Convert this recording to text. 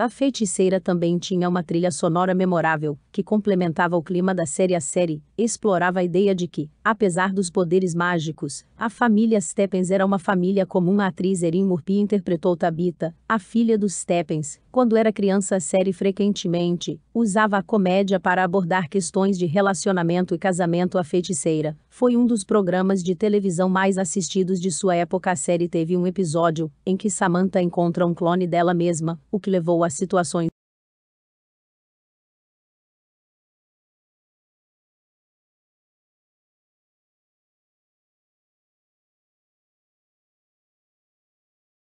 A Feiticeira também tinha uma trilha sonora memorável, que complementava o clima da série a série, explorava a ideia de que, apesar dos poderes mágicos, a família Steppens era uma família comum. A atriz Erin Murphy interpretou Tabitha, a filha dos Steppens, quando era criança série frequentemente, usava a comédia para abordar questões de relacionamento e casamento a feiticeira. Foi um dos programas de televisão mais assistidos de sua época. A série teve um episódio, em que Samantha encontra um clone dela mesma, o que levou a situações